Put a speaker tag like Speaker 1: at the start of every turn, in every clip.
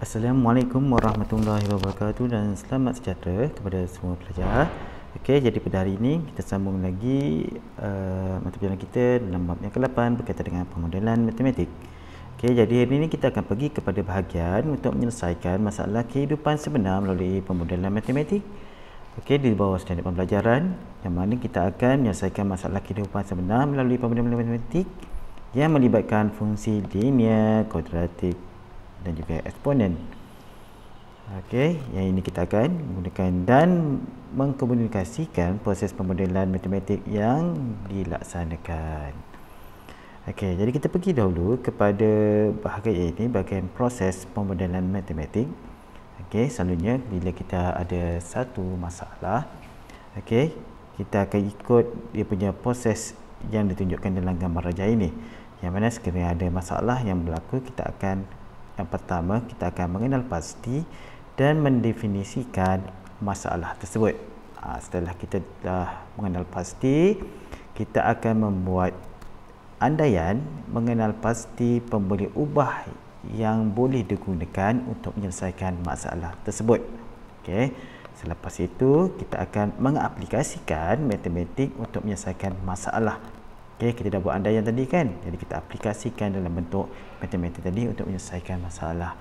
Speaker 1: Assalamualaikum warahmatullahi wabarakatuh dan selamat sejahtera kepada semua pelajar. Okey, jadi pada hari ini kita sambung lagi uh, mata pelajaran kita dalam bab yang ke-8 berkaitan dengan pemodelan matematik. Okey, jadi hari ini kita akan pergi kepada bahagian untuk menyelesaikan masalah kehidupan sebenar melalui pemodelan matematik. Okey, di bawah standard pembelajaran yang mana kita akan menyelesaikan masalah kehidupan sebenar melalui pemodelan matematik yang melibatkan fungsi linear, kuadratik, dan juga eksponen. Okey, yang ini kita akan gunakan dan mengkomunikasikan proses pemodelan matematik yang dilaksanakan. Okey, jadi kita pergi dahulu kepada bahagian ini bahagian proses pemodelan matematik. Okey, selalunya bila kita ada satu masalah, okey, kita akan ikut dia punya proses yang ditunjukkan dalam gambar raja ini. Yang mana sekiranya ada masalah yang berlaku, kita akan yang pertama, kita akan mengenal pasti dan mendefinisikan masalah tersebut. Ha, setelah kita dah mengenal pasti, kita akan membuat andaian mengenal pasti pemboleh ubah yang boleh digunakan untuk menyelesaikan masalah tersebut. Okey. Selepas itu, kita akan mengaplikasikan matematik untuk menyelesaikan masalah Okey, kita dah buat yang tadi kan? Jadi kita aplikasikan dalam bentuk matematik tadi untuk menyelesaikan masalah.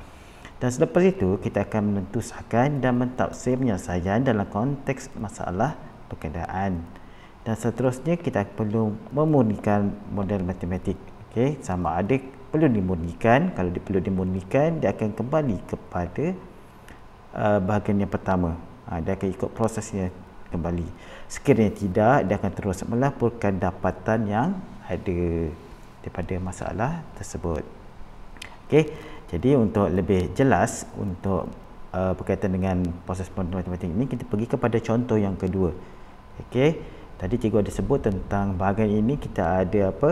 Speaker 1: Dan selepas itu, kita akan menentukan dan mentafsir penyelesaian dalam konteks masalah perkenaan. Dan seterusnya, kita perlu memurnikan model matematik. Okey, sama ada perlu dimurnikan. Kalau dia perlu dimurnikan, dia akan kembali kepada uh, bahagian yang pertama. Ha, dia akan ikut prosesnya kembali. Sekiranya tidak, dia akan terus melaporkan dapatan yang ada daripada masalah tersebut. Okey, jadi untuk lebih jelas untuk uh, berkaitan dengan proses pembentukan matematik ini, kita pergi kepada contoh yang kedua. Okey, tadi cikgu ada sebut tentang bahagian ini kita ada apa?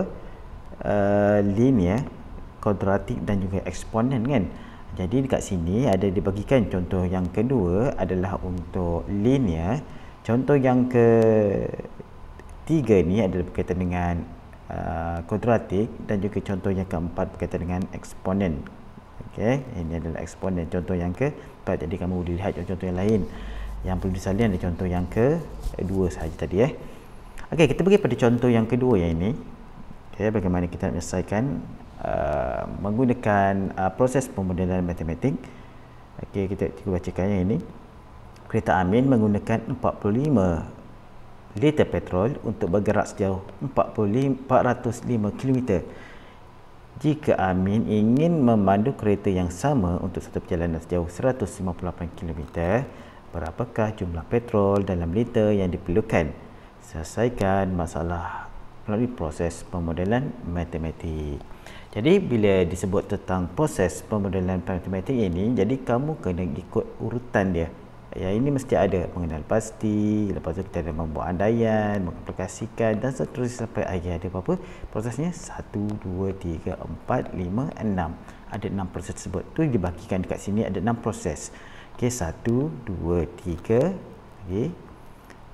Speaker 1: Uh, linear, kuadratik dan juga eksponen kan? Jadi dekat sini ada dibagikan contoh yang kedua adalah untuk linear Contoh yang ke tiga ni adalah berkaitan dengan uh, kuadratik dan juga contoh yang keempat berkaitan dengan eksponen. Okey, ini adalah eksponen. Contoh yang ke empat Jadi kamu boleh lihat contoh yang lain. Yang perlu disalin adalah contoh yang ke dua sahaja tadi eh. Okey, kita pergi pada contoh yang kedua yang ini. Okey, bagaimana kita nak menyelesaikan uh, menggunakan uh, proses pemodelan matematik. Okey, kita cuba bacakan yang ini kereta amin menggunakan 45 liter petrol untuk bergerak sejauh 405 km. Jika Amin ingin memandu kereta yang sama untuk satu perjalanan sejauh 158 km, berapakah jumlah petrol dalam liter yang diperlukan? Selesaikan masalah melalui proses pemodelan matematik. Jadi bila disebut tentang proses pemodelan matematik ini, jadi kamu kena ikut urutan dia yang ini mesti ada mengenal pasti lepas tu kita ada membuat andaian mengaplikasikan dan seterusnya sampai akhir ada apa-apa prosesnya 1, 2, 3, 4, 5, 6 ada 6 proses tersebut tu dibagikan dekat sini ada 6 proses ok 1, 2, 3 ok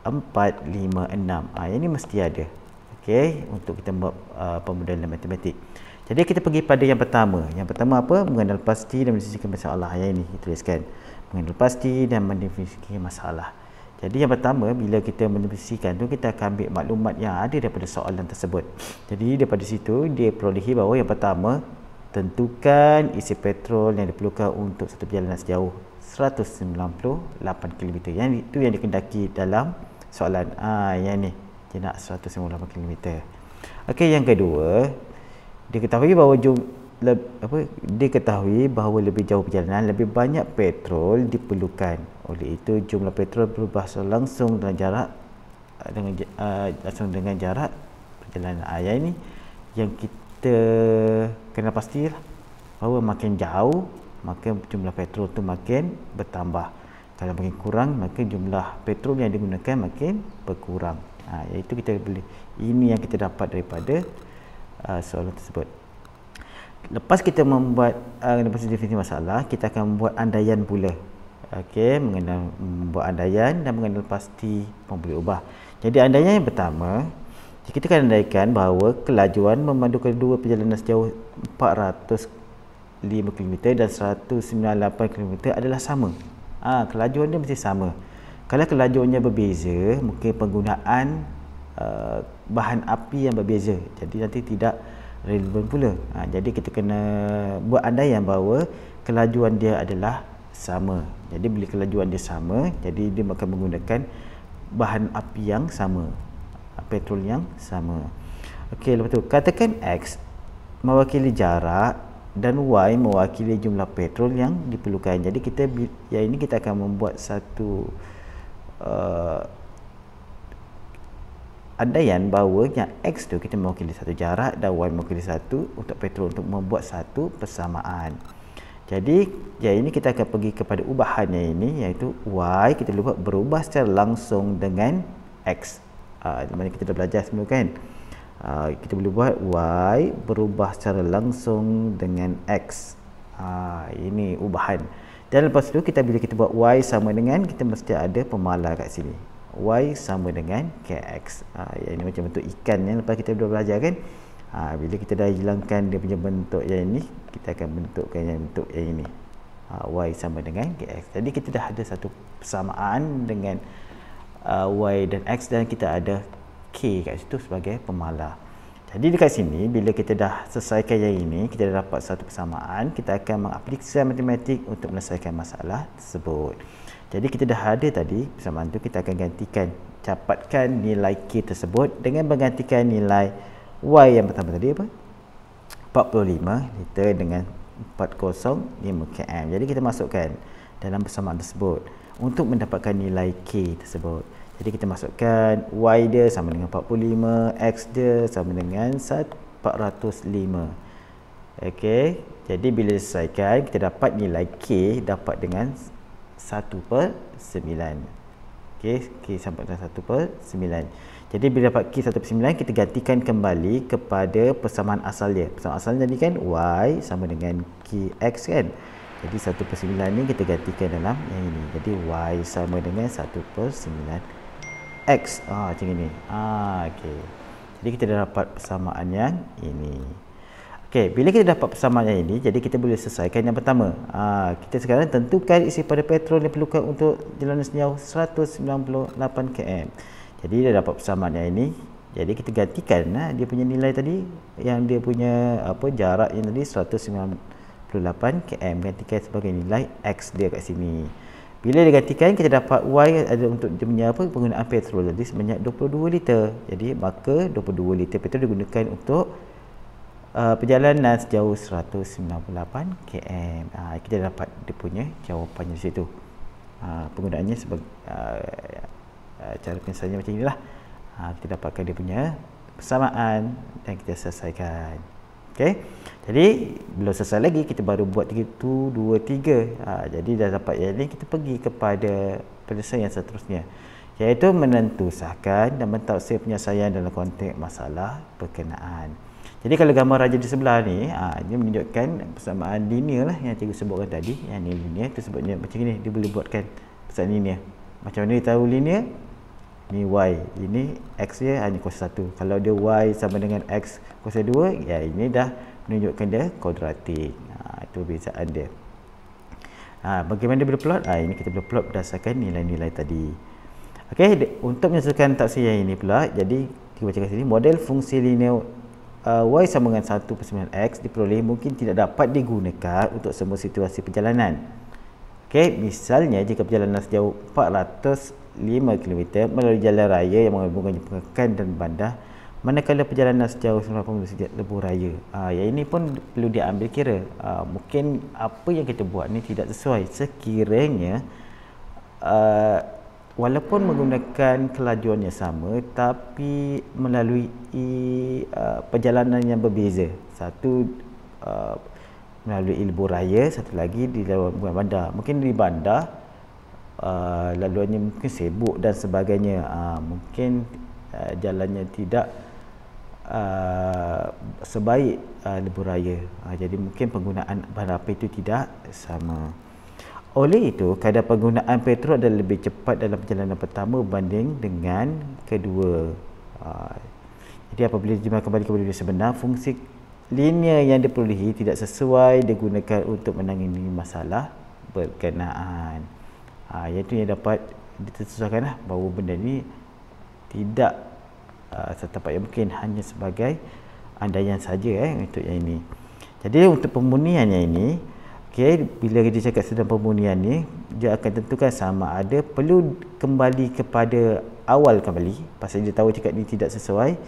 Speaker 1: 4, 5, 6 ha, yang ini mesti ada ok untuk kita buat uh, ah, pemodelan matematik jadi kita pergi pada yang pertama yang pertama apa mengenal pasti dan menyisikan masalah yang ini dituliskan mengenal pasti dan mendefinisikan masalah. Jadi yang pertama bila kita mendefinisikan tu kita akan ambil maklumat yang ada daripada soalan tersebut. Jadi daripada situ dia perolehi bahawa yang pertama tentukan isi petrol yang diperlukan untuk satu perjalanan sejauh 198 km yang itu yang dikendaki dalam soalan a ah, yang ni dia nak 198 km. Okey yang kedua diketahui bahawa jumlah apa ketahui bahawa lebih jauh perjalanan lebih banyak petrol diperlukan oleh itu jumlah petrol berubah langsung dengan jarak dengan uh, langsung dengan jarak perjalanan ayah ini yang kita kena pastilah bahawa makin jauh maka jumlah petrol tu makin bertambah kalau makin kurang maka jumlah petrol yang digunakan makin berkurang ha, iaitu kita boleh ini yang kita dapat daripada uh, soalan tersebut lepas kita membuat uh, ah, definisi masalah kita akan buat andaian pula okey mengenal membuat andaian dan mengenal pasti boleh ubah jadi andaian yang pertama kita akan andaikan bahawa kelajuan memandu kedua perjalanan sejauh 405 km dan 198 km adalah sama ha, kelajuan dia mesti sama kalau kelajuannya berbeza mungkin penggunaan uh, bahan api yang berbeza jadi nanti tidak relevan pula ha, jadi kita kena buat anda yang bahawa kelajuan dia adalah sama jadi bila kelajuan dia sama jadi dia akan menggunakan bahan api yang sama ha, petrol yang sama ok lepas tu katakan X mewakili jarak dan Y mewakili jumlah petrol yang diperlukan jadi kita yang ini kita akan membuat satu uh, andaian bahawa yang X tu kita mewakili satu jarak dan Y mewakili satu untuk petrol untuk membuat satu persamaan. Jadi yang ini kita akan pergi kepada ubahannya ini iaitu Y kita lupa berubah secara langsung dengan X. Uh, mana kita dah belajar sebelum kan? Uh, kita boleh buat Y berubah secara langsung dengan X. Uh, ini ubahan. Dan lepas tu kita bila kita buat Y sama dengan kita mesti ada pemalar kat sini y sama dengan kx ha, yang ini macam bentuk ikan yang lepas kita dah belajar kan ha, bila kita dah hilangkan dia punya bentuk yang ini kita akan bentukkan yang bentuk yang ini ha, y sama dengan kx jadi kita dah ada satu persamaan dengan uh, y dan x dan kita ada k kat situ sebagai pemalar jadi dekat sini bila kita dah selesaikan yang ini kita dah dapat satu persamaan kita akan mengaplikasikan matematik untuk menyelesaikan masalah tersebut jadi kita dah ada tadi persamaan tu kita akan gantikan capatkan nilai k tersebut dengan menggantikan nilai y yang pertama tadi apa? 45 liter dengan 405 km. Jadi kita masukkan dalam persamaan tersebut untuk mendapatkan nilai k tersebut. Jadi kita masukkan y dia sama dengan 45, x dia sama dengan 405. Okey. Jadi bila selesaikan kita dapat nilai k dapat dengan satu per sembilan, okay, k sama dengan satu per sembilan. jadi bila dapat k satu per sembilan, kita gantikan kembali kepada persamaan asal dia persamaan asal jadi kan y sama dengan k x kan jadi satu per sembilan ni kita gantikan dalam yang ini jadi y sama dengan satu per sembilan x ah, macam ni ah, okay. jadi kita dah dapat persamaan yang ini Okey, bila kita dapat persamaan ini, jadi kita boleh selesaikan yang pertama. Aa, ah, kita sekarang tentukan isi pada petrol yang perlukan untuk jalan sejauh 198 km. Jadi dia dapat persamaan yang ini. Jadi kita gantikan ha, dia punya nilai tadi yang dia punya apa jarak yang tadi 198 km gantikan sebagai nilai x dia kat sini. Bila dia gantikan kita dapat y ada untuk dia punya apa penggunaan petrol tadi sebanyak 22 liter. Jadi maka 22 liter petrol digunakan untuk Uh, perjalanan sejauh 198 km. Uh, kita dapat dia punya jawapan di situ. Uh, penggunaannya sebagai uh, uh, ah, cara penyelesaiannya macam inilah. Uh, kita dapatkan dia punya persamaan dan kita selesaikan. Okey. Jadi belum selesai lagi kita baru buat 3 2 3. Uh, jadi dah dapat yang ini kita pergi kepada penyelesaian yang seterusnya iaitu menentusahkan dan mentafsir penyelesaian dalam konteks masalah berkenaan. Jadi kalau gambar raja di sebelah ni, aa, ah, dia menunjukkan persamaan linear lah yang cikgu sebutkan tadi. Yang ni linear tu sebutnya macam ni dia boleh buatkan persamaan linear. Macam mana dia tahu linear? Ni y, ini x dia hanya kuasa 1. Kalau dia y sama dengan x kuasa 2, ya ini dah menunjukkan dia kuadratik. Ha, itu bezaan dia. Ha, bagaimana dia boleh plot? Ha, ini kita boleh plot berdasarkan nilai-nilai tadi. Okey, untuk menyelesaikan taksi yang ini pula, jadi kita baca kat sini model fungsi linear uh, y sama dengan 1 per 9x diperoleh mungkin tidak dapat digunakan untuk semua situasi perjalanan. Okey, misalnya jika perjalanan sejauh 405 km melalui jalan raya yang menghubungkan Pekan dan Bandar, manakala perjalanan sejauh 90 km sejak lebuh raya. Uh, yang ini pun perlu diambil kira. Uh, mungkin apa yang kita buat ni tidak sesuai sekiranya ah, walaupun menggunakan kelajuan yang sama tapi melalui uh, perjalanan yang berbeza satu uh, melalui ilbu raya satu lagi di laluan bandar mungkin di bandar uh, laluannya mungkin sibuk dan sebagainya uh, mungkin uh, jalannya tidak Uh, sebaik uh, lebur raya uh, jadi mungkin penggunaan bahan api itu tidak sama oleh itu, kadar penggunaan petrol adalah lebih cepat dalam perjalanan pertama berbanding dengan kedua. Ah, jadi apabila dijumlah kembali kepada dunia sebenar, fungsi linear yang diperolehi tidak sesuai digunakan untuk menangani masalah berkenaan. Ha, iaitu yang dapat ditetapkan lah bahawa benda ini tidak uh, ah, setempat yang mungkin hanya sebagai andaian saja eh, untuk yang ini. Jadi untuk pembunian yang ini, Okey, bila dia cakap sedang pembunian ni, dia akan tentukan sama ada perlu kembali kepada awal kembali. Pasal dia tahu cakap ni tidak sesuai,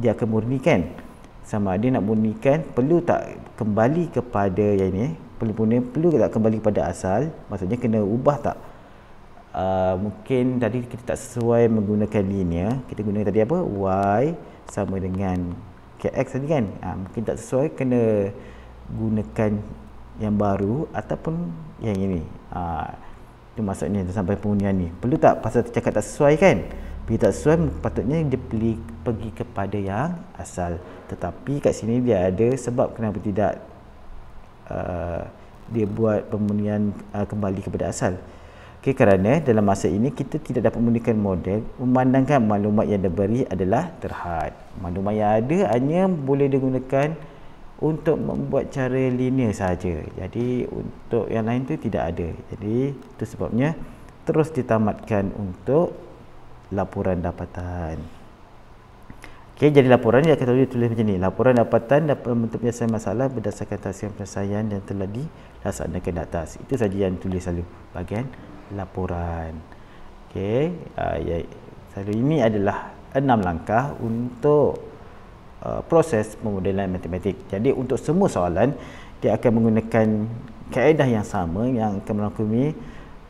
Speaker 1: dia akan murnikan. Sama ada nak murnikan, perlu tak kembali kepada yang ini. Perlu murni, perlu tak kembali kepada asal. Maksudnya kena ubah tak? Uh, mungkin tadi kita tak sesuai menggunakan linear. Kita guna tadi apa? Y sama dengan KX tadi kan? Uh, mungkin tak sesuai, kena gunakan yang baru ataupun yang ini ha, itu maksudnya sampai pengundian ni perlu tak pasal tercakap tak sesuai kan bila tak sesuai patutnya dia beli, pergi kepada yang asal tetapi kat sini dia ada sebab kenapa tidak uh, dia buat pemenuhan uh, kembali kepada asal okay, kerana dalam masa ini kita tidak dapat menggunakan model memandangkan maklumat yang diberi adalah terhad maklumat yang ada hanya boleh digunakan untuk membuat cara linear saja. Jadi untuk yang lain tu tidak ada. Jadi itu sebabnya terus ditamatkan untuk laporan dapatan. Okey, jadi laporan ni akan ditulis macam ni. Laporan dapatan dapat bentuk penyelesaian masalah berdasarkan tahsian penyelesaian yang telah dilaksanakan di atas. Itu saja yang tulis selalu bahagian laporan. Okey, uh, ya, selalu ini adalah enam langkah untuk Uh, proses pemodelan matematik. Jadi untuk semua soalan dia akan menggunakan kaedah yang sama yang akan melakumi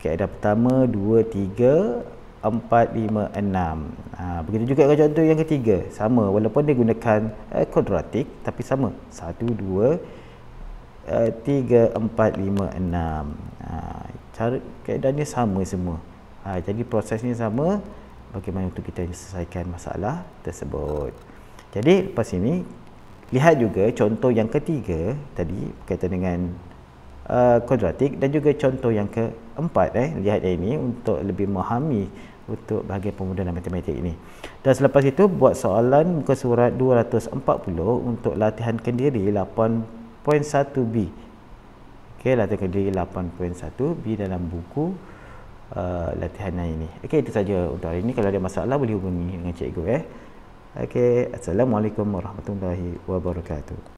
Speaker 1: kaedah pertama 2 3 456. Ah ha, begitu juga dengan contoh yang ketiga. Sama walaupun dia gunakan eh, kuadratik eh, tapi sama. satu dua 3 4 5 6. Ah ha, cara kaedahnya sama semua. ha, jadi prosesnya sama bagaimana untuk kita selesaikan masalah tersebut jadi lepas ini lihat juga contoh yang ketiga tadi berkaitan dengan uh, kuadratik dan juga contoh yang keempat eh lihat yang ini untuk lebih memahami untuk bahagian pemudahan matematik ini dan selepas itu buat soalan muka surat 240 untuk latihan kendiri 8.1b ok latihan kendiri 8.1b dalam buku uh, latihan ini ok itu saja untuk hari ini kalau ada masalah boleh hubungi dengan cikgu eh Okay, assalamualaikum warahmatullahi wabarakatuh.